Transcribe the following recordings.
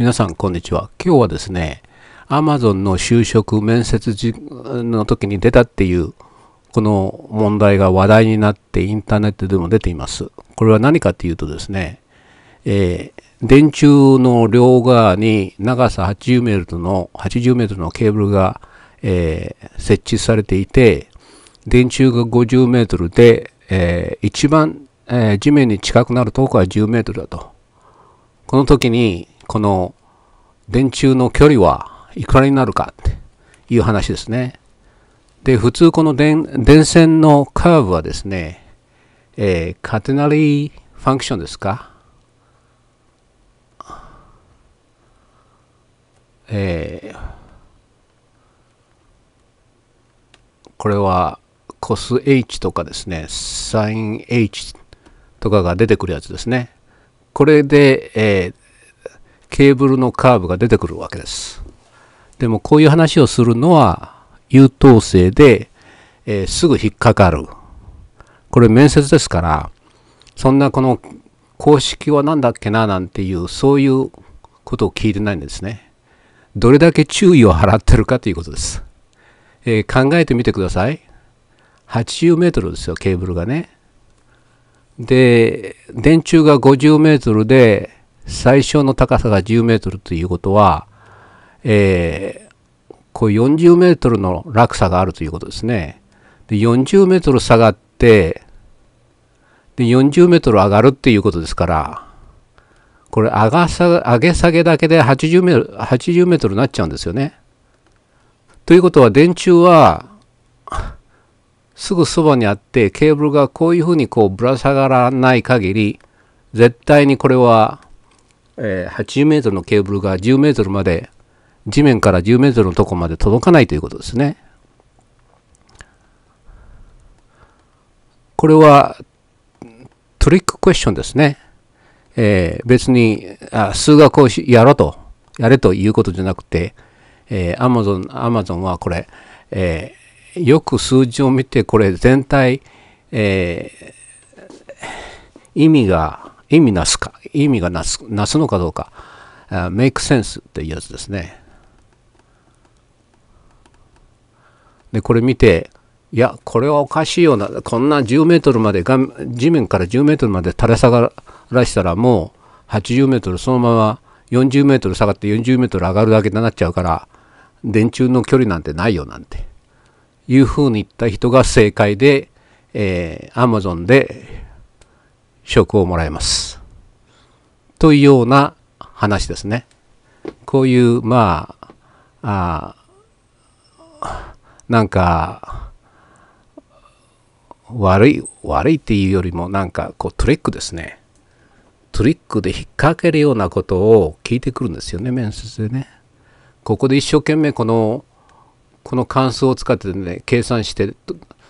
皆さん、こんにちは。今日はですね、Amazon の就職面接の時に出たっていう、この問題が話題になってインターネットでも出ています。これは何かっていうとですね、えー、電柱の両側に長さ80メートルの、80メートルのケーブルが、えー、設置されていて、電柱が50メートルで、えー、一番、え地面に近くなるとこは10メートルだと。この時にこの電柱の距離はいくらになるかっていう話ですね。で、普通この電電線のカーブはですね、えー、カテナリーファンクションですか、えー、これはコス h とかですね、sin h とかが出てくるやつですね。これで、えー、ケーブルのカーブが出てくるわけです。でもこういう話をするのは優等生で、えー、すぐ引っかかる。これ面接ですから、そんなこの公式は何だっけななんていう、そういうことを聞いてないんですね。どれだけ注意を払ってるかということです。えー、考えてみてください。80メートルですよ、ケーブルがね。で、電柱が50メートルで、最小の高さが10メートルということは、えー、こう40メートルの落差があるということですね。で40メートル下がって、で40メートル上がるっていうことですから、これ上がさ上げ下げだけで80メートル、80メートルになっちゃうんですよね。ということは電柱は、すぐそばにあってケーブルがこういうふうにこうぶら下がらない限り絶対にこれはえ80メートルのケーブルが10メートルまで、地面から10メートルのとこまで届かないということですね。これはトリッククエスチョンですね。えー、別にあ数学をやろうと、やれということじゃなくて、えー、Amazon, Amazon はこれ、えー、よく数字を見てこれ全体、えー、意味が意味なすか、意味がなすなすのかどうか、uh, make sense っていうやつですね。で、これ見て、いや、これはおかしいような、こんな10メートルまで、地面から10メートルまで垂れ下がらしたら、もう80メートル、そのまま40メートル下がって40メートル上がるだけになっちゃうから、電柱の距離なんてないよなんて、いうふうに言った人が正解で、えー、Amazon で職をもらえます。というような話ですね。こういう、まあ、あなんか、悪い、悪いっていうよりも、なんか、こう、トリックですね。トリックで引っ掛けるようなことを聞いてくるんですよね、面接でね。ここで一生懸命この、この関数を使ってね、計算して、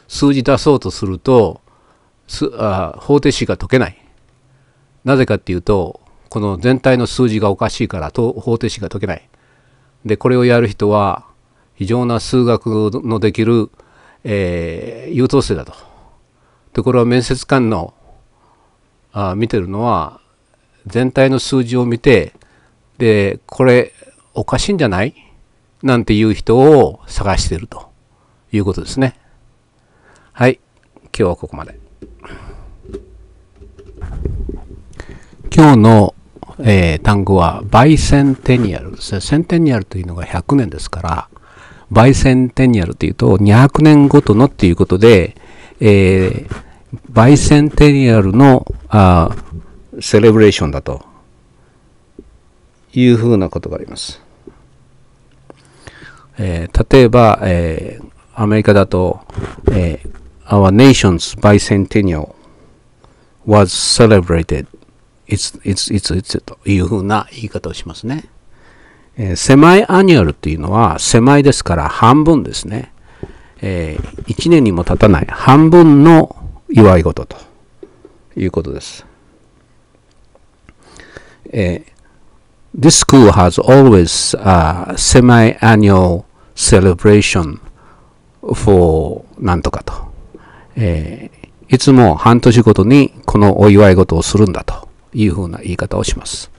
数字出そうとすると、すあ方程式が解けない。なぜかっていうと、この全体の数字がおかしいから方程式が解けない。で、これをやる人は非常な数学のできる、えー、優等生だと。で、これは面接官のあ見てるのは全体の数字を見て、で、これおかしいんじゃないなんていう人を探しているということですね。はい。今日はここまで。今日の、えー、単語はバイセンテニアルですね。センテニアルというのが100年ですから、バイセンテニアルというと200年ごとのっていうことで、えー、バイセンテニアルのあセレブレーションだというふうなことがあります。えー、例えば、えー、アメリカだと、えー、our nation's bicentennial was celebrated. It's, it's, it's, it's というふうな言い方をしますね。えー、セマイアニュアルっていうのは、セマイですから半分ですね。えー、一年にも経たない半分の祝い事ということです。えー This school has always a semi-annual celebration for なんとかと。えー、いつも半年ごとにこのお祝い事をするんだというふうな言い方をします。